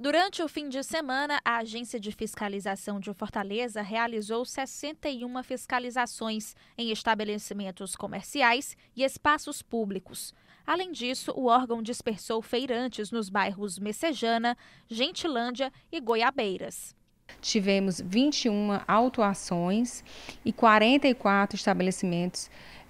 Durante o fim de semana, a Agência de Fiscalização de Fortaleza realizou 61 fiscalizações em estabelecimentos comerciais e espaços públicos. Além disso, o órgão dispersou feirantes nos bairros Messejana, Gentilândia e Goiabeiras. Tivemos 21 autuações e 44 estabelecimentos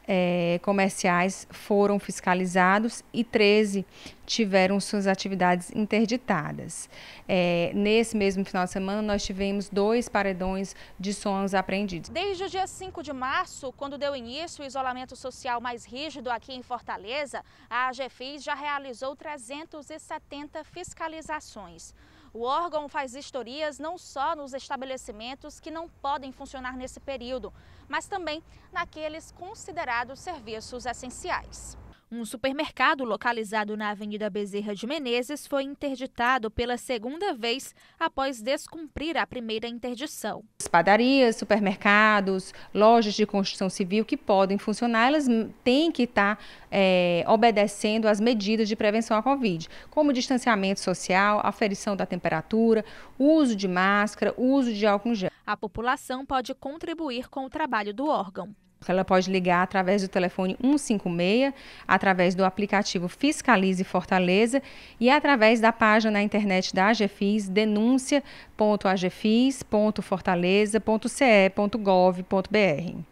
é, comerciais foram fiscalizados e 13 tiveram suas atividades interditadas. É, nesse mesmo final de semana, nós tivemos dois paredões de sons apreendidos. Desde o dia 5 de março, quando deu início o isolamento social mais rígido aqui em Fortaleza, a AGFIS já realizou 370 fiscalizações. O órgão faz historias não só nos estabelecimentos que não podem funcionar nesse período, mas também naqueles considerados serviços essenciais. Um supermercado localizado na Avenida Bezerra de Menezes foi interditado pela segunda vez após descumprir a primeira interdição. Padarias, supermercados, lojas de construção civil que podem funcionar, elas têm que estar tá, é, obedecendo às medidas de prevenção à Covid, como distanciamento social, aferição da temperatura, uso de máscara, uso de álcool gel. A população pode contribuir com o trabalho do órgão. Ela pode ligar através do telefone 156, através do aplicativo Fiscalize Fortaleza e através da página na internet da AGFIS, denúncia.agfis.fortaleza.ce.gov.br.